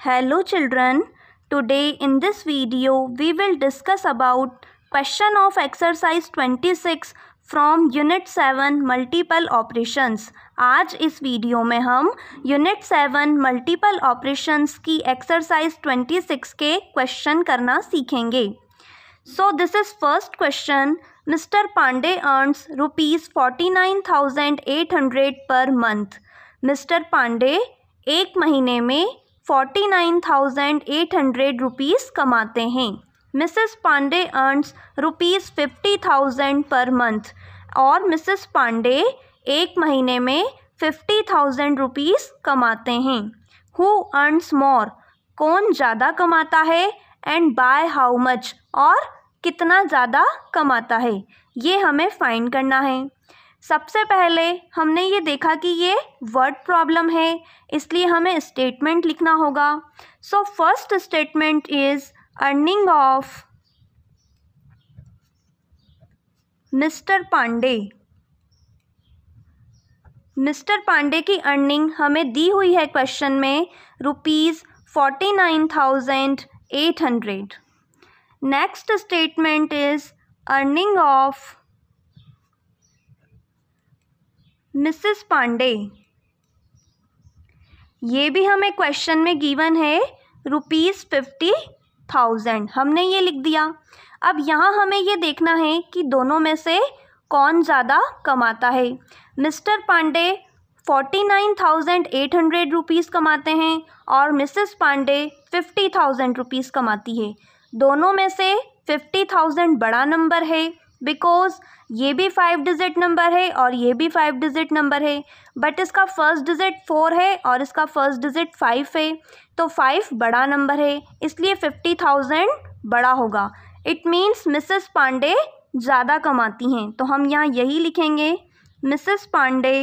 Hello children, today in this video we will discuss about question of exercise 26 from unit seven multiple operations आज इस video में हम unit seven multiple operations की exercise twenty six के question करना सीखेंगे so this is first question Mr Pandey earns rupees forty nine thousand eight hundred per month Mr Pandey एक महीने में forty nine thousand eight hundred rupees कमाते हैं Mrs Pandey earns rupees fifty thousand per month और Mrs Pandey एक महीने में फिफ्टी थाउजेंड रुपीज़ कमाते हैं हु अर्नस मोर कौन ज़्यादा कमाता है एंड बाय हाउ मच और कितना ज़्यादा कमाता है ये हमें फाइंड करना है सबसे पहले हमने ये देखा कि ये वर्ड प्रॉब्लम है इसलिए हमें स्टेटमेंट लिखना होगा so first statement is earning of Mr Pandey Mr Pandey की अर्निंग हमें दी हुई है क्वेश्चन में rupees forty nine thousand eight hundred next statement is earning of Mrs Pandey ये भी हमें क्वेश्चन में गिवन है रुपीज़ फिफ्टी थाउजेंड हमने ये लिख दिया अब यहाँ हमें ये देखना है कि दोनों में से कौन ज़्यादा कमाता है Mr Pandey forty nine thousand eight hundred rupees कमाते हैं और Mrs Pandey fifty thousand rupees कमाती है दोनों में से फिफ्टी थाउजेंड बड़ा नंबर है बिकॉज ये भी फाइव डिजिट नंबर है और ये भी फाइव डिजिट नंबर है बट इसका फर्स्ट डिजिट फोर है और इसका फर्स्ट डिजिट फाइव है तो फाइव बड़ा नंबर है इसलिए फिफ्टी थाउजेंड बड़ा होगा इट मीन्स मिसेस पांडे ज़्यादा कमाती हैं तो हम यहाँ यही लिखेंगे Mrs Pandey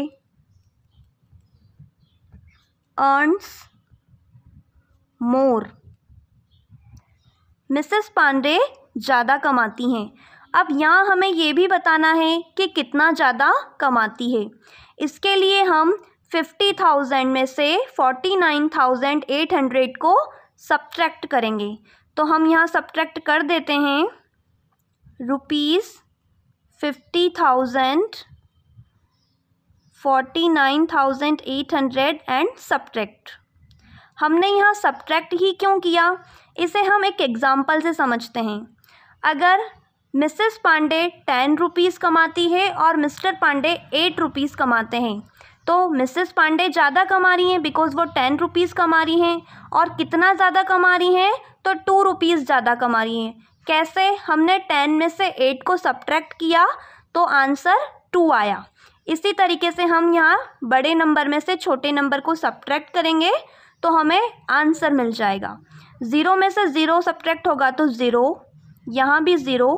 earns more Mrs Pandey ज़्यादा कमाती हैं अब यहाँ हमें ये भी बताना है कि कितना ज़्यादा कमाती है इसके लिए हम फिफ्टी थाउजेंड में से forty nine thousand eight hundred को सब्ट्रैक्ट करेंगे तो हम यहाँ सब्ट्रैक्ट कर देते हैं rupees fifty thousand forty nine thousand eight hundred and subtract हमने यहाँ सब्ट्रैक्ट ही क्यों किया इसे हम एक एग्ज़ाम्पल से समझते हैं अगर मिसेस पांडे टेन रुपीज़ कमाती है और मिस्टर पांडे एट रुपीज़ कमाते हैं तो मिसेस पांडे ज़्यादा कमा रही हैं बिकॉज़ वो टेन रुपीज़ कमा रही हैं और कितना ज़्यादा कमा रही हैं तो टू रुपीज़ ज़्यादा कमा रही हैं कैसे हमने टेन में से एट को सब्ट्रैक्ट किया तो आंसर टू आया इसी तरीके से हम यहाँ बड़े नंबर में से छोटे नंबर को सब्ट्रैक्ट करेंगे तो हमें आंसर मिल जाएगा ज़ीरो में से ज़ीरो सब्ट्रैक्ट होगा तो ज़ीरो यहाँ भी ज़ीरो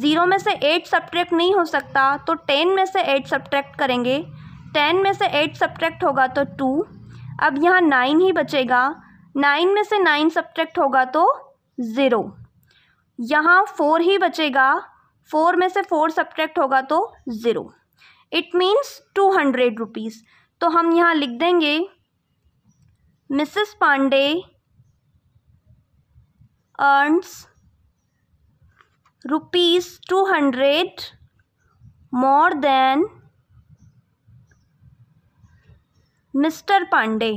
ज़ीरो में से एट सब्ट्रैक्ट नहीं हो सकता तो टेन में से एट सब्ट्रैक्ट करेंगे टेन में से एट सब्ट्रैक्ट होगा तो टू अब यहाँ नाइन ही बचेगा नाइन में से नाइन सब्ट्रैक्ट होगा तो ज़ीरो यहाँ फोर ही बचेगा फोर में से फोर सब्ट्रैक्ट होगा तो zero it means two hundred rupees तो हम यहाँ लिख देंगे Mrs Pandey earns two hundred more than Mr Pandey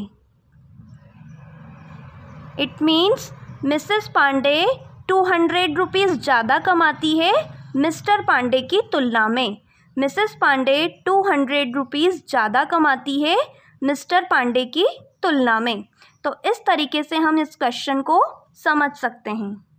it means means Pandey two hundred rupees ज़्यादा कमाती है मिस्टर पांडे की तुलना में Mrs Pandey two hundred rupees ज़्यादा कमाती है मिस्टर पांडे की तुलना में तो इस तरीके से हम इस क्वेश्चन को समझ सकते हैं